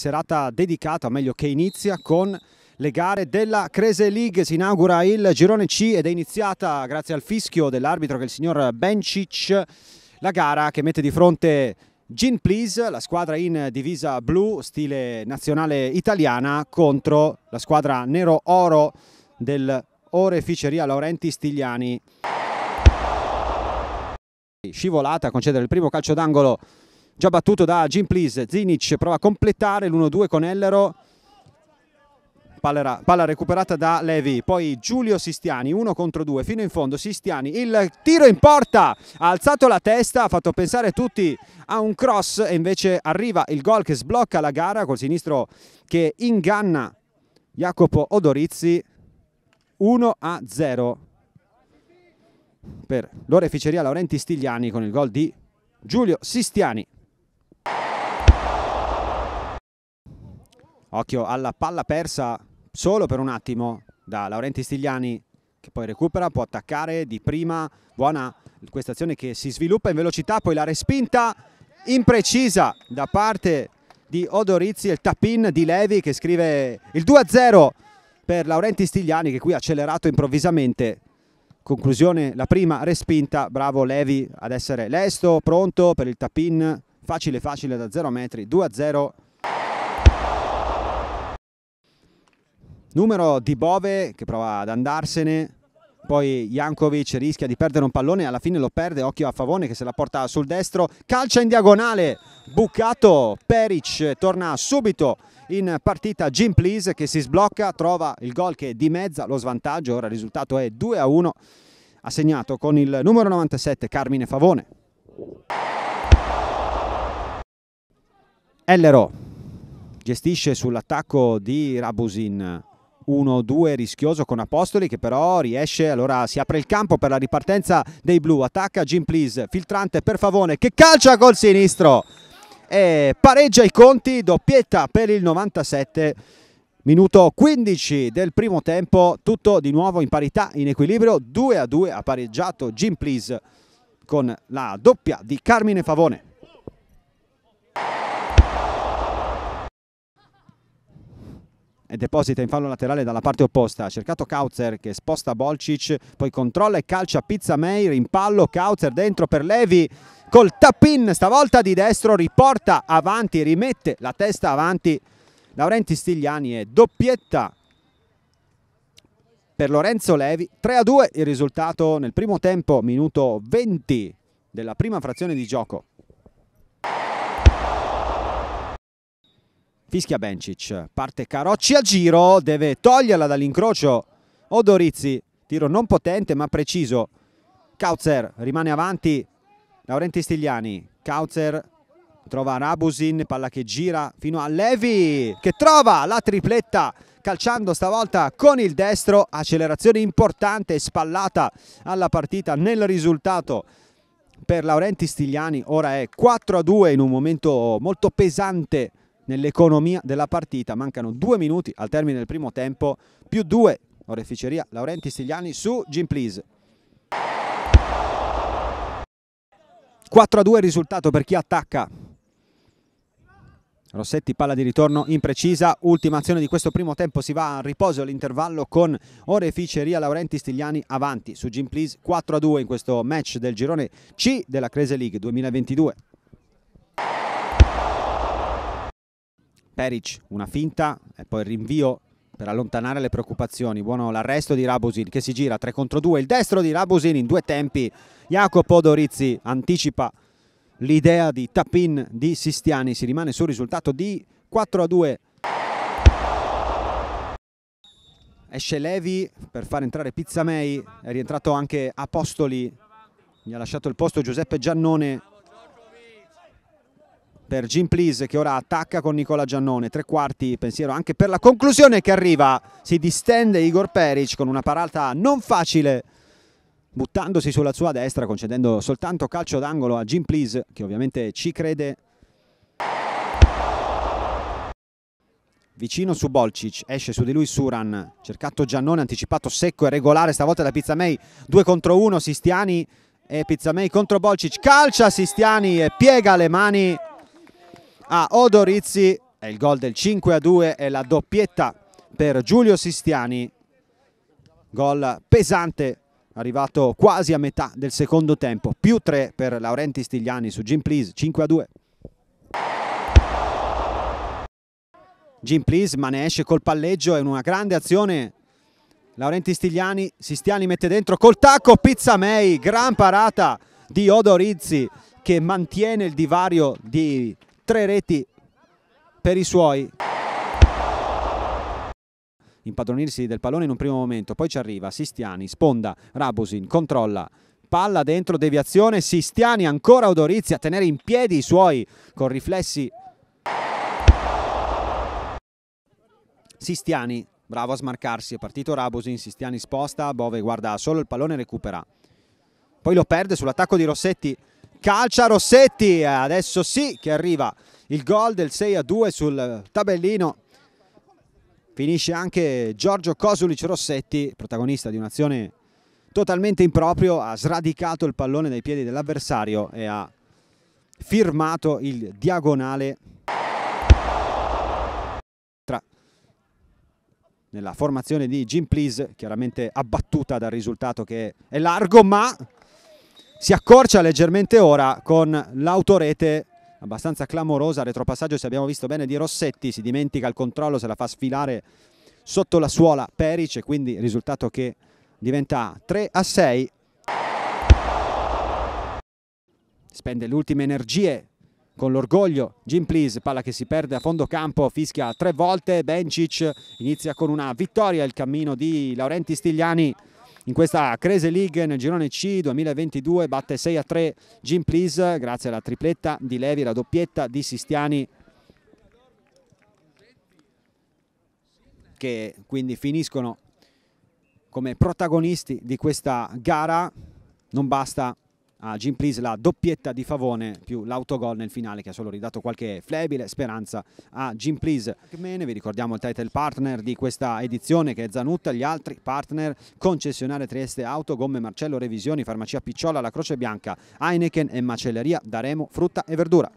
serata dedicata, o meglio che inizia con le gare della Crese League. Si inaugura il girone C ed è iniziata grazie al fischio dell'arbitro che è il signor Bencic la gara che mette di fronte Gin Please, la squadra in divisa blu, stile nazionale italiana, contro la squadra nero-oro del Oreficeria Laurenti Stigliani. Scivolata a concedere il primo calcio d'angolo già battuto da Jim Please, Zinic prova a completare l'1-2 con Ellero Pallera, palla recuperata da Levi, poi Giulio Sistiani, 1 contro 2, fino in fondo Sistiani, il tiro in porta, ha alzato la testa, ha fatto pensare tutti a un cross e invece arriva il gol che sblocca la gara col sinistro che inganna Jacopo Odorizzi, 1 a 0 per l'oreficeria Laurenti Stigliani con il gol di Giulio Sistiani. Occhio alla palla persa solo per un attimo da Laurenti Stigliani che poi recupera, può attaccare di prima, buona questa azione che si sviluppa in velocità, poi la respinta imprecisa da parte di Odorizzi il tap-in di Levi che scrive il 2-0 per Laurenti Stigliani che qui ha accelerato improvvisamente. Conclusione, la prima respinta, bravo Levi ad essere lesto, pronto per il tap-in, facile facile da 0 metri, 2-0 numero di Bove che prova ad andarsene poi Jankovic rischia di perdere un pallone alla fine lo perde, occhio a Favone che se la porta sul destro, calcia in diagonale bucato, Peric torna subito in partita Jim Please che si sblocca, trova il gol che è di mezza, lo svantaggio, ora il risultato è 2 a 1 assegnato con il numero 97 Carmine Favone Ellero gestisce sull'attacco di Rabusin 1-2 rischioso con Apostoli che però riesce, allora si apre il campo per la ripartenza dei blu, attacca Jim Please, filtrante per Favone che calcia col sinistro e pareggia i conti, doppietta per il 97 Minuto 15 del primo tempo, tutto di nuovo in parità, in equilibrio, 2 2 ha pareggiato Jim Please con la doppia di Carmine Favone. e deposita in fallo laterale dalla parte opposta. Ha Cercato Kautzer che sposta Bolcic, poi controlla e calcia Pizza Meir in pallo. Kautzer dentro per Levi col tappin stavolta di destro, riporta avanti, rimette la testa avanti. Laurenti Stigliani e doppietta per Lorenzo Levi. 3 a 2 il risultato nel primo tempo, minuto 20 della prima frazione di gioco. Fischia Bencic, parte Carocci a giro, deve toglierla dall'incrocio Odorizzi, tiro non potente ma preciso. Kautzer rimane avanti, Laurenti Stigliani, Kautzer trova Rabusin, palla che gira fino a Levi che trova la tripletta calciando stavolta con il destro, accelerazione importante spallata alla partita nel risultato per Laurenti Stigliani, ora è 4 a 2 in un momento molto pesante nell'economia della partita. Mancano due minuti al termine del primo tempo, più due, oreficeria Laurenti Stigliani su Gin Please. 4 a 2 il risultato per chi attacca. Rossetti palla di ritorno imprecisa, ultima azione di questo primo tempo, si va a riposo all'intervallo con Oreficeria Laurenti Stigliani avanti su Gin Please 4 a 2 in questo match del girone C della Crese League 2022. Peric, una finta e poi il rinvio per allontanare le preoccupazioni. Buono l'arresto di Rabusin che si gira 3 contro 2, il destro di Rabusin in due tempi. Jacopo Dorizzi anticipa l'idea di tap-in di Sistiani, si rimane sul risultato di 4 a 2. Esce Levi per far entrare Pizzamei, è rientrato anche Apostoli, gli ha lasciato il posto Giuseppe Giannone per Jim Please che ora attacca con Nicola Giannone, tre quarti pensiero anche per la conclusione che arriva, si distende Igor Peric con una parata non facile buttandosi sulla sua destra concedendo soltanto calcio d'angolo a Jim Please che ovviamente ci crede vicino su Bolcic, esce su di lui Suran, cercato Giannone, anticipato secco e regolare stavolta da Pizzamei, 2 contro 1 Sistiani e Pizzamei contro Bolcic, calcia Sistiani e piega le mani a Odorizzi è il gol del 5 a 2 e la doppietta per Giulio Sistiani gol pesante arrivato quasi a metà del secondo tempo più 3 per Laurenti Stigliani su Jim Please 5 a 2 Jim Please ma ne esce col palleggio è una grande azione Laurenti Stigliani Sistiani mette dentro col tacco Pizza May gran parata di Odorizzi che mantiene il divario di tre reti per i suoi impadronirsi del pallone in un primo momento, poi ci arriva Sistiani, sponda, Rabusin, controlla, palla dentro, deviazione, Sistiani ancora Odorizia a tenere in piedi i suoi con riflessi. Sistiani, bravo a smarcarsi, è partito Rabusin, Sistiani sposta, Bove guarda solo il pallone e recupera. Poi lo perde sull'attacco di Rossetti, calcia Rossetti adesso sì che arriva il gol del 6 a 2 sul tabellino finisce anche Giorgio Cosulic Rossetti protagonista di un'azione totalmente improprio ha sradicato il pallone dai piedi dell'avversario e ha firmato il diagonale nella formazione di Jim Please chiaramente abbattuta dal risultato che è largo ma si accorcia leggermente ora con l'autorete abbastanza clamorosa, retropassaggio se abbiamo visto bene di Rossetti, si dimentica il controllo, se la fa sfilare sotto la suola Peric e quindi risultato che diventa 3 a 6. Spende le ultime energie con l'orgoglio, Jim Please, palla che si perde a fondo campo, fischia tre volte, Bencic inizia con una vittoria il cammino di Laurenti Stigliani in questa Crese League nel girone C 2022 batte 6 a 3 Jim Please grazie alla tripletta di Levi, la doppietta di Sistiani che quindi finiscono come protagonisti di questa gara non basta a Jim Please la doppietta di Favone più l'autogol nel finale che ha solo ridato qualche flebile speranza a Jim Please. Vi ricordiamo il title partner di questa edizione che è Zanutta, gli altri partner concessionare Trieste Auto, Gomme Marcello Revisioni, Farmacia Picciola, La Croce Bianca, Heineken e Macelleria Daremo Frutta e Verdura.